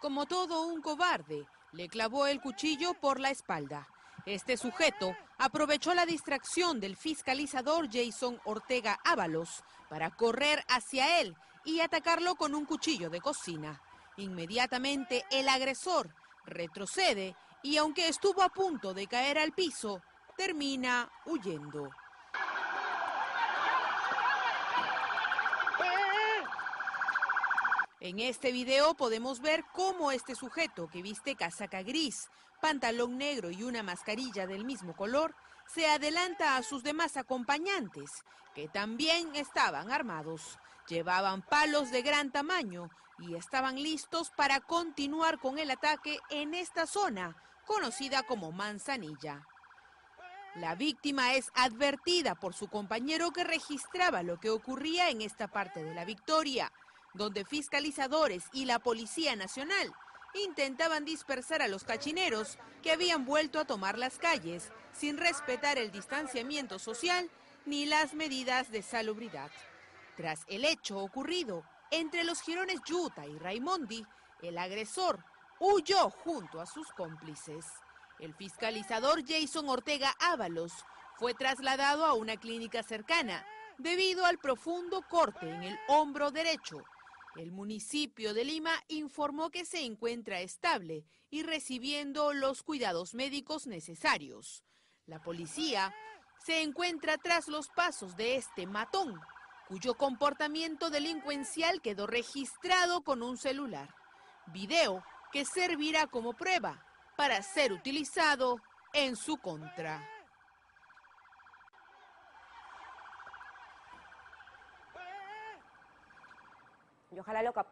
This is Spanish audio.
como todo un cobarde, le clavó el cuchillo por la espalda. Este sujeto aprovechó la distracción del fiscalizador Jason Ortega Ábalos para correr hacia él y atacarlo con un cuchillo de cocina. Inmediatamente el agresor retrocede y aunque estuvo a punto de caer al piso, termina huyendo. En este video podemos ver cómo este sujeto, que viste casaca gris, pantalón negro y una mascarilla del mismo color, se adelanta a sus demás acompañantes, que también estaban armados. Llevaban palos de gran tamaño y estaban listos para continuar con el ataque en esta zona, conocida como Manzanilla. La víctima es advertida por su compañero que registraba lo que ocurría en esta parte de la victoria donde fiscalizadores y la Policía Nacional intentaban dispersar a los cachineros que habían vuelto a tomar las calles sin respetar el distanciamiento social ni las medidas de salubridad. Tras el hecho ocurrido entre los girones Yuta y Raimondi, el agresor huyó junto a sus cómplices. El fiscalizador Jason Ortega Ábalos fue trasladado a una clínica cercana debido al profundo corte en el hombro derecho el municipio de Lima informó que se encuentra estable y recibiendo los cuidados médicos necesarios. La policía se encuentra tras los pasos de este matón, cuyo comportamiento delincuencial quedó registrado con un celular. Video que servirá como prueba para ser utilizado en su contra. Y ojalá lo captures.